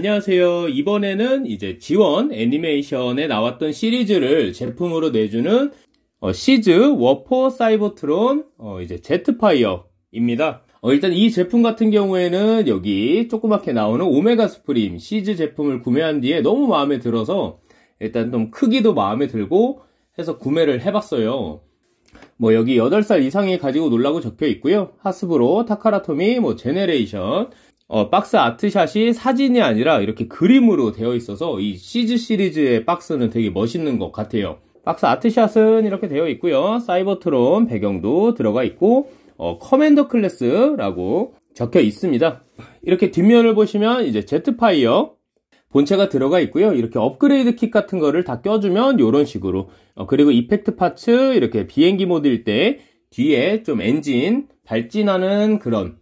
안녕하세요. 이번에는 이제 지원 애니메이션에 나왔던 시리즈를 제품으로 내주는 어, 시즈 워퍼 사이버트론 어, 이제 제트파이어입니다. 어, 일단 이 제품 같은 경우에는 여기 조그맣게 나오는 오메가 스프림 시즈 제품을 구매한 뒤에 너무 마음에 들어서 일단 좀 크기도 마음에 들고 해서 구매를 해봤어요. 뭐 여기 8살 이상이 가지고 놀라고 적혀 있고요. 하스브로, 타카라토미, 뭐 제네레이션, 어, 박스 아트샷이 사진이 아니라 이렇게 그림으로 되어 있어서 이 시즈 시리즈의 박스는 되게 멋있는 것 같아요. 박스 아트샷은 이렇게 되어 있고요. 사이버트론 배경도 들어가 있고 어, 커맨더 클래스라고 적혀 있습니다. 이렇게 뒷면을 보시면 이제 제트파이어 본체가 들어가 있고요. 이렇게 업그레이드 킥 같은 거를 다 껴주면 이런 식으로 어, 그리고 이펙트 파츠 이렇게 비행기 모드일 때 뒤에 좀 엔진 발진하는 그런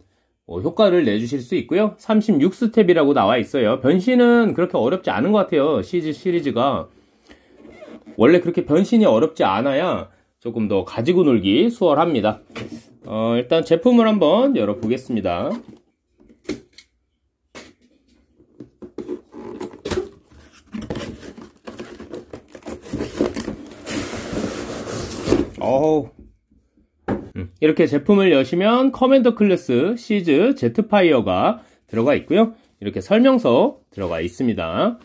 어, 효과를 내주실 수 있고요. 36스텝이라고 나와 있어요. 변신은 그렇게 어렵지 않은 것 같아요. CG 시리즈가. 원래 그렇게 변신이 어렵지 않아야 조금 더 가지고 놀기 수월합니다. 어, 일단 제품을 한번 열어보겠습니다. 어우 음. 이렇게 제품을 여시면 커맨더 클래스 시즈 제트파이어가 들어가 있고요. 이렇게 설명서 들어가 있습니다.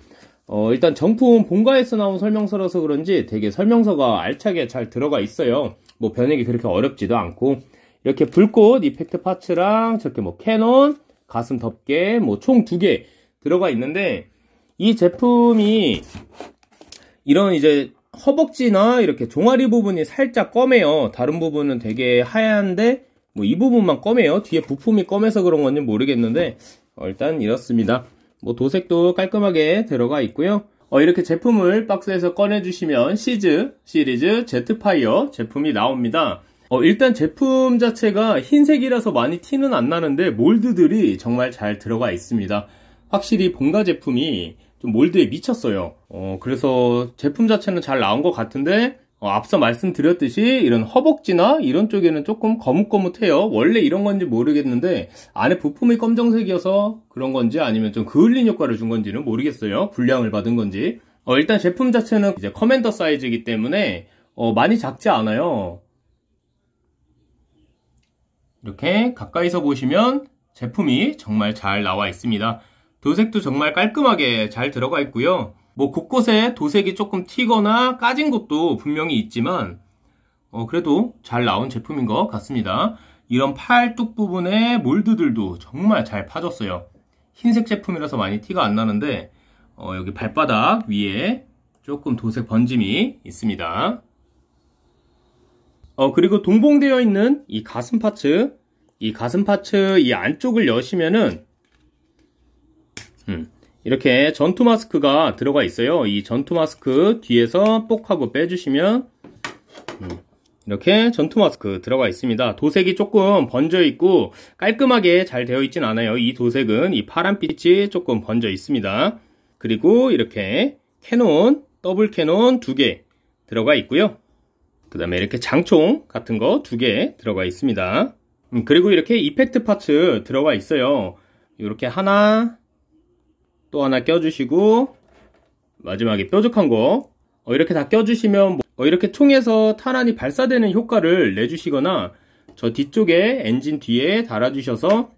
어, 일단 정품 본가에서 나온 설명서라서 그런지 되게 설명서가 알차게 잘 들어가 있어요. 뭐 변액이 그렇게 어렵지도 않고 이렇게 불꽃 이펙트 파츠랑 저렇게 뭐 캐논, 가슴 덮개 뭐 총 두 개 들어가 있는데 이 제품이 이런 이제 허벅지나 이렇게 종아리 부분이 살짝 검해요. 다른 부분은 되게 하얀데 뭐 이 부분만 검해요. 뒤에 부품이 검해서 그런 건지 모르겠는데 어, 일단 이렇습니다. 뭐 도색도 깔끔하게 들어가 있고요. 어, 이렇게 제품을 박스에서 꺼내주시면 시즈 시리즈 제트파이어 제품이 나옵니다. 어, 일단 제품 자체가 흰색이라서 많이 티는 안 나는데 몰드들이 정말 잘 들어가 있습니다. 확실히 본가 제품이 좀 몰드에 미쳤어요. 어, 그래서 제품 자체는 잘 나온 것 같은데 어, 앞서 말씀드렸듯이 이런 허벅지나 이런 쪽에는 조금 거뭇거뭇해요. 원래 이런 건지 모르겠는데 안에 부품이 검정색이어서 그런 건지 아니면 좀 그을린 효과를 준 건지는 모르겠어요. 불량을 받은 건지. 어, 일단 제품 자체는 이제 커맨더 사이즈이기 때문에 어, 많이 작지 않아요. 이렇게 가까이서 보시면 제품이 정말 잘 나와 있습니다. 도색도 정말 깔끔하게 잘 들어가 있고요. 뭐 곳곳에 도색이 조금 튀거나 까진 것도 분명히 있지만 어, 그래도 잘 나온 제품인 것 같습니다. 이런 팔뚝 부분에 몰드들도 정말 잘 파졌어요. 흰색 제품이라서 많이 티가 안 나는데 어, 여기 발바닥 위에 조금 도색 번짐이 있습니다. 어, 그리고 동봉되어 있는 이 가슴 파츠 이 가슴 파츠 이 안쪽을 여시면은 음. 이렇게 전투 마스크가 들어가 있어요. 이 전투 마스크 뒤에서 뽁 하고 빼주시면 음. 이렇게 전투 마스크 들어가 있습니다. 도색이 조금 번져 있고 깔끔하게 잘 되어 있진 않아요. 이 도색은 이 파란빛이 조금 번져 있습니다. 그리고 이렇게 캐논, 더블 캐논 두 개 들어가 있고요. 그 다음에 이렇게 장총 같은 거 두 개 들어가 있습니다. 음, 그리고 이렇게 이펙트 파츠 들어가 있어요. 이렇게 하나, 또 하나 껴주시고 마지막에 뾰족한 거 어, 이렇게 다 껴주시면 뭐, 어, 이렇게 총에서 탄환이 발사되는 효과를 내주시거나 저 뒤쪽에 엔진 뒤에 달아주셔서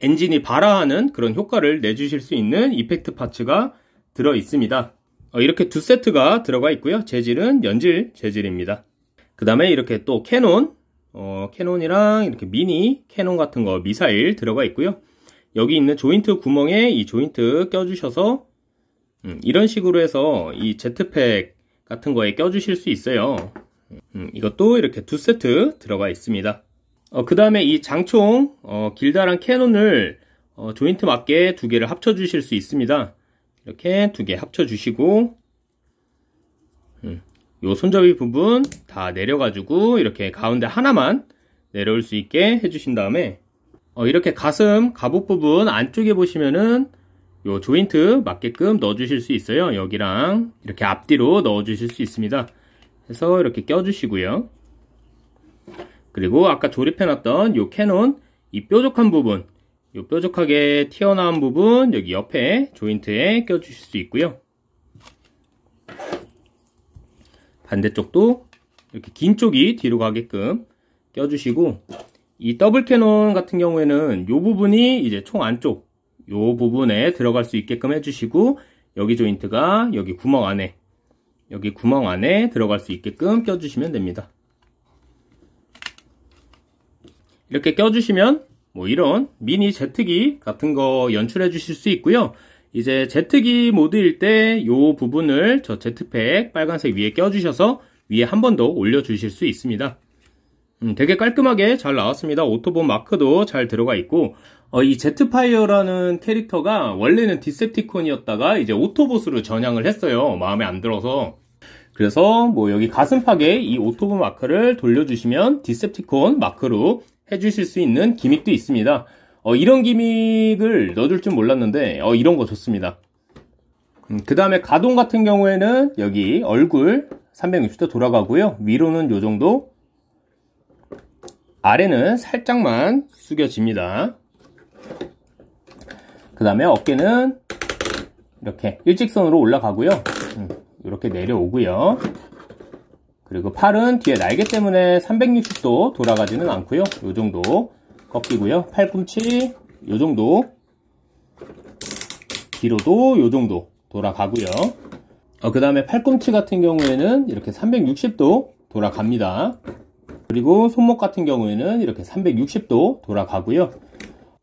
엔진이 발화하는 그런 효과를 내주실 수 있는 이펙트 파츠가 들어 있습니다. 어, 이렇게 두 세트가 들어가 있고요. 재질은 연질 재질입니다. 그 다음에 이렇게 또 캐논, 어, 캐논이랑 이렇게 미니 캐논 같은 거 미사일 들어가 있고요. 여기 있는 조인트 구멍에 이 조인트 껴주셔서 음, 이런 식으로 해서 이 제트팩 같은 거에 껴주실 수 있어요. 음, 이것도 이렇게 두 세트 들어가 있습니다. 어, 그 다음에 이 장총 어, 길다란 캐논을 어, 조인트 맞게 두 개를 합쳐 주실 수 있습니다. 이렇게 두 개 합쳐 주시고 음, 손잡이 부분 다 내려가지고 이렇게 가운데 하나만 내려올 수 있게 해주신 다음에 어, 이렇게 가슴 가복 부분 안쪽에 보시면은 요 조인트 맞게끔 넣어주실 수 있어요. 여기랑 이렇게 앞뒤로 넣어주실 수 있습니다. 해서 이렇게 껴주시고요. 그리고 아까 조립해놨던 요 캐논 이 뾰족한 부분 요 뾰족하게 튀어나온 부분 여기 옆에 조인트에 껴주실 수 있고요. 반대쪽도 이렇게 긴 쪽이 뒤로 가게끔 껴주시고 이 더블 캐논 같은 경우에는 이 부분이 이제 총 안쪽 이 부분에 들어갈 수 있게끔 해주시고 여기 조인트가 여기 구멍 안에 여기 구멍 안에 들어갈 수 있게끔 껴주시면 됩니다. 이렇게 껴주시면 뭐 이런 미니 제트기 같은 거 연출해 주실 수 있고요. 이제 제트기 모드일 때 이 부분을 저 제트팩 빨간색 위에 껴주셔서 위에 한 번 더 올려주실 수 있습니다. 음, 되게 깔끔하게 잘 나왔습니다. 오토본 마크도 잘 들어가 있고 어, 이 제트파이어라는 캐릭터가 원래는 디셉티콘이었다가 이제 오토봇으로 전향을 했어요. 마음에 안 들어서. 그래서 뭐 여기 가슴팍에 이 오토본 마크를 돌려주시면 디셉티콘 마크로 해주실 수 있는 기믹도 있습니다. 어, 이런 기믹을 넣어줄 줄 몰랐는데 어, 이런 거 좋습니다. 음, 그 다음에 가동 같은 경우에는 여기 얼굴 360도 돌아가고요. 위로는 요 정도 아래는 살짝만 숙여집니다. 그 다음에 어깨는 이렇게 일직선으로 올라가고요. 음, 이렇게 내려오고요. 그리고 팔은 뒤에 날개 때문에 360도 돌아가지는 않고요. 이 정도 꺾이고요. 팔꿈치 이 정도 뒤로도 이 정도 돌아가고요. 어, 그 다음에 팔꿈치 같은 경우에는 이렇게 360도 돌아갑니다. 그리고 손목 같은 경우에는 이렇게 360도 돌아가고요.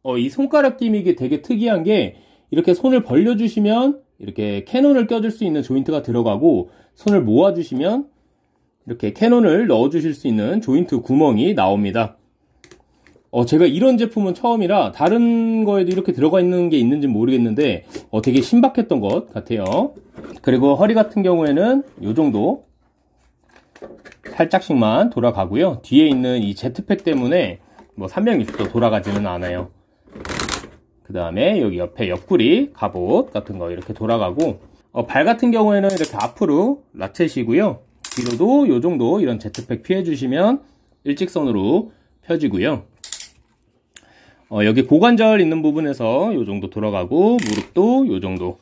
어, 이 손가락 끼미기 되게 특이한 게 이렇게 손을 벌려주시면 이렇게 캐논을 껴줄 수 있는 조인트가 들어가고 손을 모아주시면 이렇게 캐논을 넣어주실 수 있는 조인트 구멍이 나옵니다. 어, 제가 이런 제품은 처음이라 다른 거에도 이렇게 들어가 있는 게 있는지 모르겠는데 어, 되게 신박했던 것 같아요. 그리고 허리 같은 경우에는 이 정도 살짝씩만 돌아가고요. 뒤에 있는 이 제트팩 때문에 뭐 360도 돌아가지는 않아요. 그 다음에 여기 옆에 옆구리, 갑옷 같은 거 이렇게 돌아가고 어, 발 같은 경우에는 이렇게 앞으로 라쳇이고요. 뒤로도 이 정도 이런 제트팩 피해주시면 일직선으로 펴지고요. 어, 여기 고관절 있는 부분에서 이 정도 돌아가고 무릎도 이 정도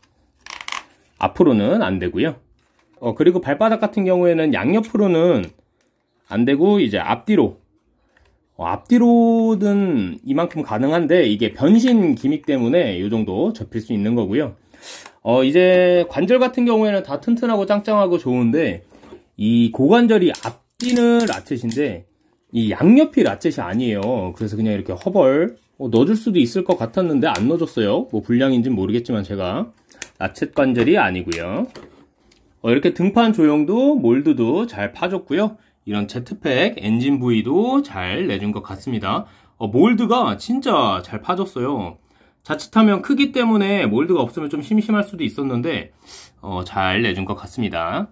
앞으로는 안 되고요. 어, 그리고 발바닥 같은 경우에는 양옆으로는 안 되고 이제 앞뒤로 어, 앞뒤로든 이만큼 가능한데 이게 변신 기믹 때문에 이 정도 접힐 수 있는 거고요. 어, 이제 관절 같은 경우에는 다 튼튼하고 짱짱하고 좋은데 이 고관절이 앞뒤는 라쳇인데 이 양옆이 라쳇이 아니에요. 그래서 그냥 이렇게 허벌 어, 넣어줄 수도 있을 것 같았는데 안 넣어줬어요. 뭐 불량인지는 모르겠지만 제가 라쳇 관절이 아니고요. 어, 이렇게 등판 조형도 몰드도 잘 파줬고요. 이런 제트팩 엔진 부위도 잘 내준 것 같습니다. 어, 몰드가 진짜 잘 파줬어요. 자칫하면 크기 때문에 몰드가 없으면 좀 심심할 수도 있었는데 어, 잘 내준 것 같습니다.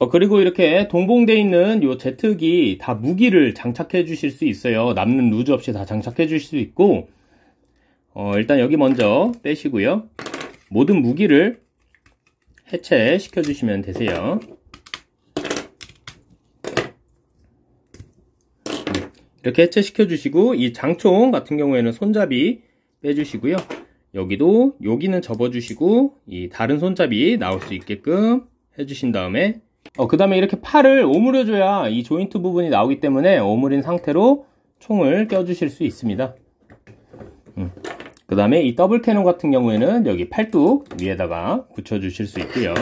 어, 그리고 이렇게 동봉되어 있는 요 제트기 다 무기를 장착해 주실 수 있어요. 남는 루즈 없이 다 장착해 주실 수 있고 어, 일단 여기 먼저 빼시고요. 모든 무기를 해체시켜 주시면 되세요 음, 이렇게 해체시켜 주시고 이 장총 같은 경우에는 손잡이 빼주시고요 여기도 여기는 접어주시고 이 다른 손잡이 나올 수 있게끔 해주신 다음에 어, 그 다음에 이렇게 팔을 오므려줘야 이 조인트 부분이 나오기 때문에 오므린 상태로 총을 껴주실 수 있습니다 음. 그 다음에 이 더블 캐논 같은 경우에는 여기 팔뚝 위에다가 붙여주실 수 있고요.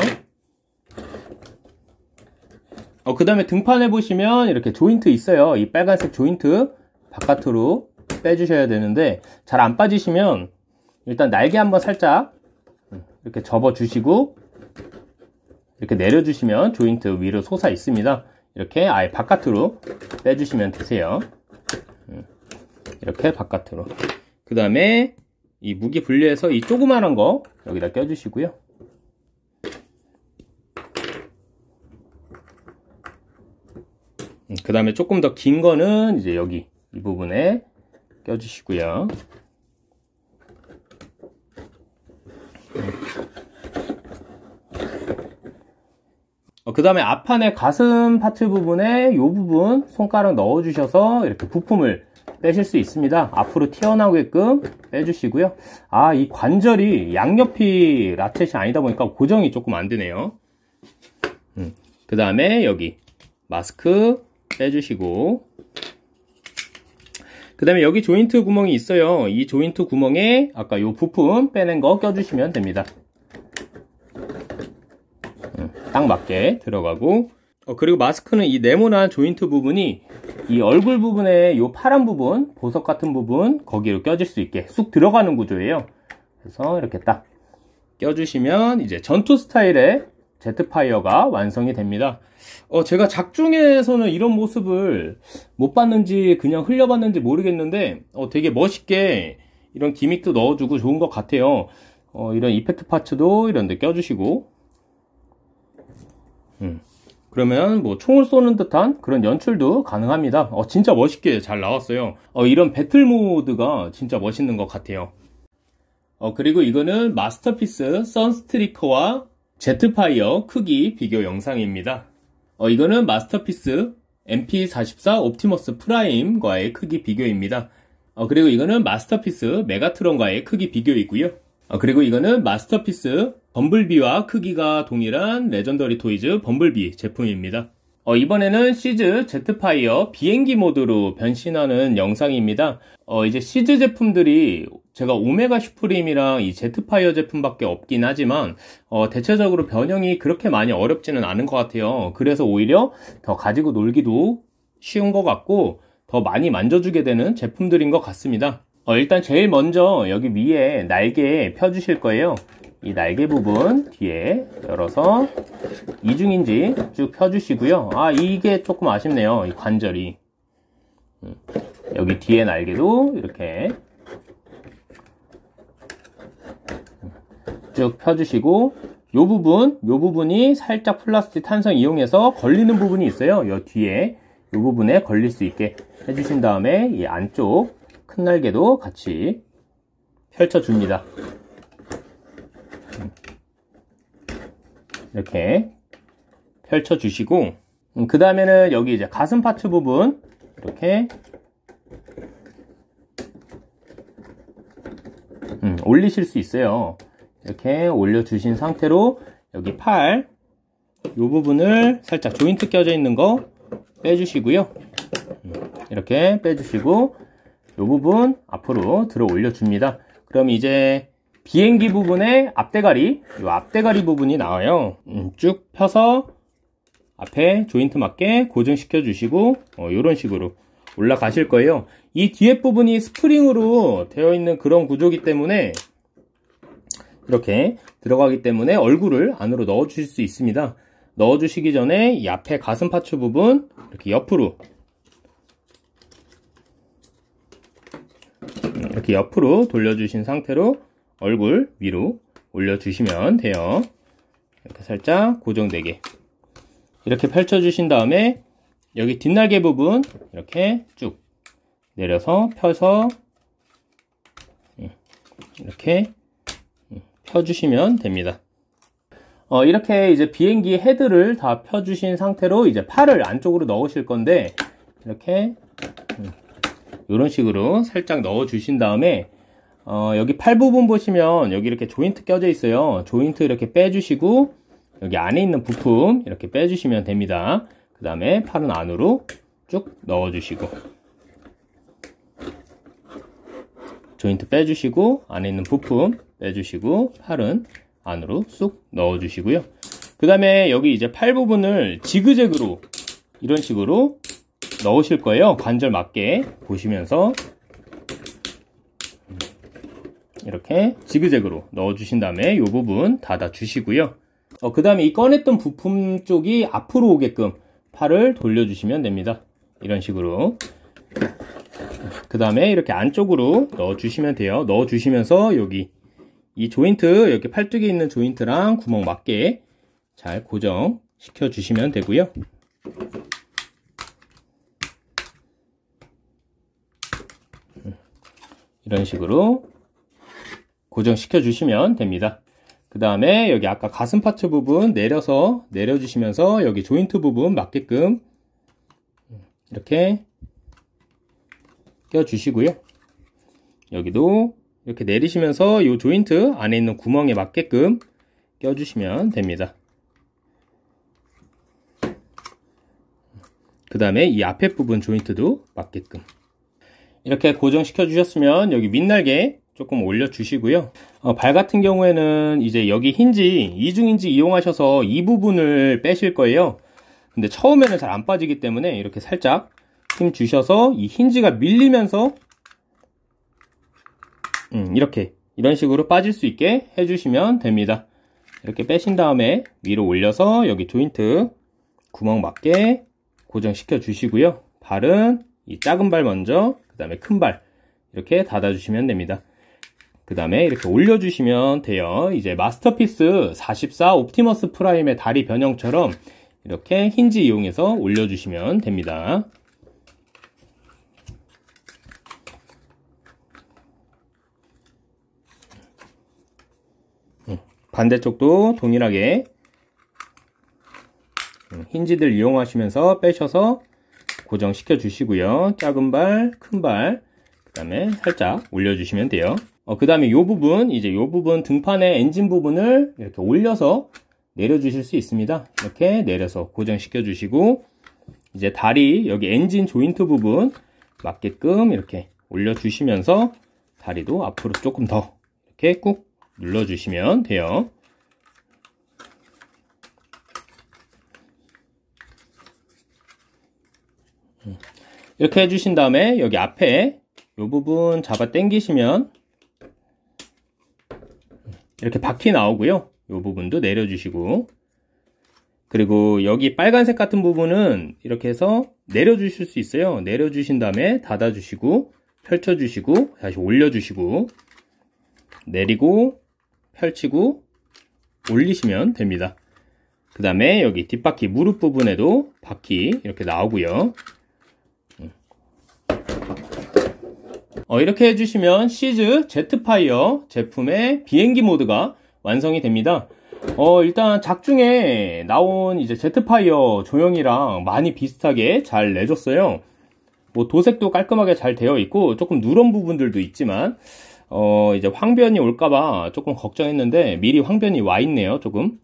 어, 그 다음에 등판에 보시면 이렇게 조인트 있어요. 이 빨간색 조인트 바깥으로 빼주셔야 되는데 잘 안 빠지시면 일단 날개 한번 살짝 이렇게 접어주시고 이렇게 내려주시면 조인트 위로 솟아 있습니다. 이렇게 아예 바깥으로 빼주시면 되세요. 음, 이렇게 바깥으로. 그 다음에 이무기 분리해서 이 조그만한 거 여기다 껴주시고요. 음, 그 다음에 조금 더 긴 거는 이제 여기 이 부분에 껴주시고요. 어, 그 다음에 앞판의 가슴 파트 부분에 이 부분 손가락 넣어주셔서 이렇게 부품을 빼실 수 있습니다. 앞으로 튀어나오게끔 빼주시고요. 아, 이 관절이 양옆이 라쳇이 아니다 보니까 고정이 조금 안 되네요. 음, 그 다음에 여기 마스크 빼주시고 그 다음에 여기 조인트 구멍이 있어요. 이 조인트 구멍에 아까 요 부품 빼낸 거 껴주시면 됩니다. 음, 딱 맞게 들어가고 어, 그리고 마스크는 이 네모난 조인트 부분이 이 얼굴 부분에 이 파란 부분, 보석 같은 부분 거기로 껴질 수 있게 쑥 들어가는 구조예요. 그래서 이렇게 딱 껴주시면 이제 전투 스타일의 제트파이어가 완성이 됩니다. 어, 제가 작중에서는 이런 모습을 못 봤는지 그냥 흘려봤는지 모르겠는데 어, 되게 멋있게 이런 기믹도 넣어주고 좋은 것 같아요. 어, 이런 이펙트 파츠도 이런 데 껴주시고 그러면 뭐 총을 쏘는 듯한 그런 연출도 가능합니다. 어, 진짜 멋있게 잘 나왔어요. 어, 이런 배틀 모드가 진짜 멋있는 것 같아요. 어, 그리고 이거는 마스터피스 선스트리커와 제트파이어 크기 비교 영상입니다. 어, 이거는 마스터피스 MP44 옵티머스 프라임과의 크기 비교입니다. 어, 그리고 이거는 마스터피스 메가트론과의 크기 비교이고요. 어, 그리고 이거는 마스터피스 범블비와 크기가 동일한 레전더리 토이즈 범블비 제품입니다. 어, 이번에는 시즈 제트파이어 비행기 모드로 변신하는 영상입니다. 어, 이제 시즈 제품들이 제가 오메가 슈프림이랑 이 제트파이어 제품밖에 없긴 하지만 어, 대체적으로 변형이 그렇게 많이 어렵지는 않은 것 같아요. 그래서 오히려 더 가지고 놀기도 쉬운 것 같고 더 많이 만져주게 되는 제품들인 것 같습니다. 어, 일단 제일 먼저 여기 위에 날개 펴주실 거예요. 이 날개 부분 뒤에 열어서 이중인지 쭉 펴주시고요. 아 이게 조금 아쉽네요. 이 관절이 음, 여기 뒤에 날개도 이렇게 쭉 펴주시고 요 부분 요 부분이 살짝 플라스틱 탄성 이용해서 걸리는 부분이 있어요. 요 뒤에 요 부분에 걸릴 수 있게 해주신 다음에 이 안쪽 큰 날개도 같이 펼쳐줍니다. 이렇게 펼쳐주시고 음, 그 다음에는 여기 이제 가슴 파츠 부분 이렇게 음, 올리실 수 있어요. 이렇게 올려주신 상태로 여기 팔 이 부분을 살짝 조인트 껴져 있는 거 빼주시고요. 음, 이렇게 빼주시고 이 부분 앞으로 들어 올려줍니다. 그럼 이제 비행기 부분에 앞대가리, 이 앞대가리 부분이 나와요. 음, 쭉 펴서 앞에 조인트 맞게 고정시켜 주시고 이런 어, 식으로 올라가실 거예요. 이 뒤에 부분이 스프링으로 되어 있는 그런 구조기 때문에 이렇게 들어가기 때문에 얼굴을 안으로 넣어 주실 수 있습니다. 넣어 주시기 전에 이 앞에 가슴 파츠 부분 이렇게 옆으로 이렇게 옆으로 돌려주신 상태로 얼굴 위로 올려주시면 돼요. 이렇게 살짝 고정되게 이렇게 펼쳐주신 다음에 여기 뒷날개 부분 이렇게 쭉 내려서 펴서 음, 이렇게 음, 펴주시면 됩니다. 어, 이렇게 이제 비행기 헤드를 다 펴주신 상태로 이제 팔을 안쪽으로 넣으실 건데 이렇게 이런 식으로 살짝 넣어 주신 다음에 어, 여기 팔 부분 보시면 여기 이렇게 조인트 껴져 있어요 조인트 이렇게 빼주시고 여기 안에 있는 부품 이렇게 빼주시면 됩니다 그 다음에 팔은 안으로 쭉 넣어 주시고 조인트 빼주시고 안에 있는 부품 빼주시고 팔은 안으로 쑥 넣어 주시고요 그 다음에 여기 이제 팔 부분을 지그재그로 이런 식으로 넣으실 거예요. 관절 맞게 보시면서 이렇게 지그재그로 넣어주신 다음에 이 부분 닫아주시고요. 어, 그 다음에 이 꺼냈던 부품 쪽이 앞으로 오게끔 팔을 돌려주시면 됩니다. 이런 식으로 그 다음에 이렇게 안쪽으로 넣어주시면 돼요. 넣어주시면서 여기 이 조인트 이렇게 팔뚝에 있는 조인트랑 구멍 맞게 잘 고정시켜 주시면 되고요. 이런 식으로 고정시켜 주시면 됩니다. 그 다음에 여기 아까 가슴 파츠 부분 내려서 내려주시면서 여기 조인트 부분 맞게끔 이렇게 껴주시고요. 여기도 이렇게 내리시면서 이 조인트 안에 있는 구멍에 맞게끔 껴주시면 됩니다. 그 다음에 이 앞에 부분 조인트도 맞게끔 이렇게 고정시켜 주셨으면 여기 민날개 조금 올려주시고요. 어, 발 같은 경우에는 이제 여기 힌지, 이중인지 이용하셔서 이 부분을 빼실 거예요. 근데 처음에는 잘 안 빠지기 때문에 이렇게 살짝 힘 주셔서 이 힌지가 밀리면서 음, 이렇게 이런 식으로 빠질 수 있게 해주시면 됩니다. 이렇게 빼신 다음에 위로 올려서 여기 조인트 구멍 맞게 고정시켜 주시고요. 발은 이 작은 발 먼저 그 다음에 큰 발 이렇게 닫아주시면 됩니다. 그 다음에 이렇게 올려주시면 돼요. 이제 마스터피스 44 옵티머스 프라임의 다리 변형처럼 이렇게 힌지 이용해서 올려주시면 됩니다. 음, 반대쪽도 동일하게 음, 힌지들 이용하시면서 빼셔서 고정시켜 주시고요. 작은 발, 큰 발, 그 다음에 살짝 올려주시면 돼요. 어, 그 다음에 이 부분, 이제 이 부분 등판의 엔진 부분을 이렇게 올려서 내려주실 수 있습니다. 이렇게 내려서 고정시켜 주시고 이제 다리, 여기 엔진 조인트 부분 맞게끔 이렇게 올려주시면서 다리도 앞으로 조금 더 이렇게 꾹 눌러주시면 돼요. 이렇게 해주신 다음에 여기 앞에 이 부분 잡아 당기시면 이렇게 바퀴 나오고요. 이 부분도 내려주시고 그리고 여기 빨간색 같은 부분은 이렇게 해서 내려주실 수 있어요. 내려주신 다음에 닫아주시고 펼쳐주시고 다시 올려주시고 내리고 펼치고 올리시면 됩니다. 그 다음에 여기 뒷바퀴 무릎 부분에도 바퀴 이렇게 나오고요. 어, 이렇게 해주시면 시즈 제트파이어 제품의 비행기 모드가 완성이 됩니다. 어, 일단 작중에 나온 이제 제트파이어 조형이랑 많이 비슷하게 잘 내줬어요. 뭐 도색도 깔끔하게 잘 되어 있고 조금 누런 부분들도 있지만 어, 이제 황변이 올까봐 조금 걱정했는데 미리 황변이 와 있네요, 조금.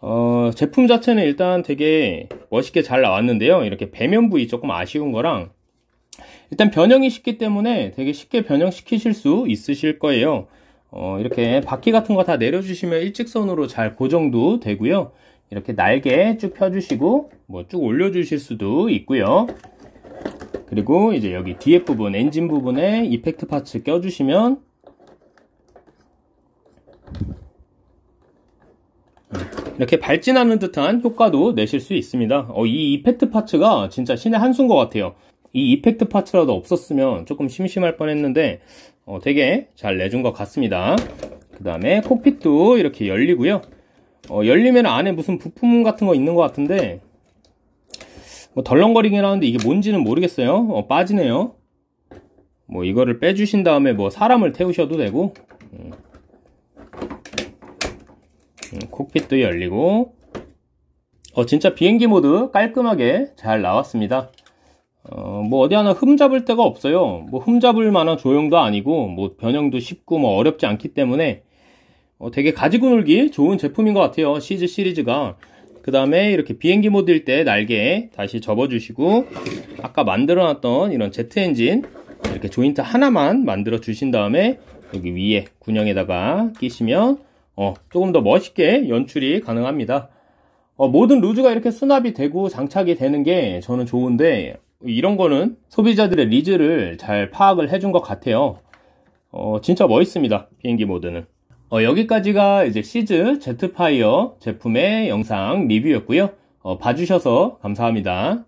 어, 제품 자체는 일단 되게 멋있게 잘 나왔는데요. 이렇게 배면 부위 조금 아쉬운 거랑 일단 변형이 쉽기 때문에 되게 쉽게 변형시키실 수 있으실 거예요. 어, 이렇게 바퀴 같은 거 다 내려주시면 일직선으로 잘 고정도 되고요. 이렇게 날개 쭉 펴주시고 뭐 쭉 올려주실 수도 있고요. 그리고 이제 여기 뒤에 부분 엔진 부분에 이펙트 파츠 껴주시면 이렇게 발진하는 듯한 효과도 내실 수 있습니다. 어, 이 이펙트 파츠가 진짜 신의 한수인 것 같아요. 이 이펙트 파츠라도 없었으면 조금 심심할 뻔했는데 어, 되게 잘 내준 것 같습니다. 그 다음에 콕핏도 이렇게 열리고요. 어, 열리면 안에 무슨 부품 같은 거 있는 것 같은데 뭐 덜렁거리긴 하는데 이게 뭔지는 모르겠어요. 어, 빠지네요. 뭐 이거를 빼주신 다음에 뭐 사람을 태우셔도 되고 음, 콕핏도 음, 열리고 어, 진짜 비행기 모드 깔끔하게 잘 나왔습니다. 뭐 어디 하나 흠잡을 데가 없어요. 뭐 흠잡을 만한 조형도 아니고 뭐 변형도 쉽고 뭐 어렵지 않기 때문에 어 되게 가지고 놀기 좋은 제품인 것 같아요. 시즈 시리즈가. 그 다음에 이렇게 비행기 모드일 때 날개 다시 접어주시고 아까 만들어놨던 이런 제트 엔진 이렇게 조인트 하나만 만들어 주신 다음에 여기 위에 군형에다가 끼시면 어 조금 더 멋있게 연출이 가능합니다. 어, 모든 루즈가 이렇게 수납이 되고 장착이 되는 게 저는 좋은데 이런 거는 소비자들의 니즈를 잘 파악을 해준 것 같아요. 어, 진짜 멋있습니다. 비행기 모드는. 어, 여기까지가 이제 시즈 제트파이어 제품의 영상 리뷰였고요. 어, 봐주셔서 감사합니다.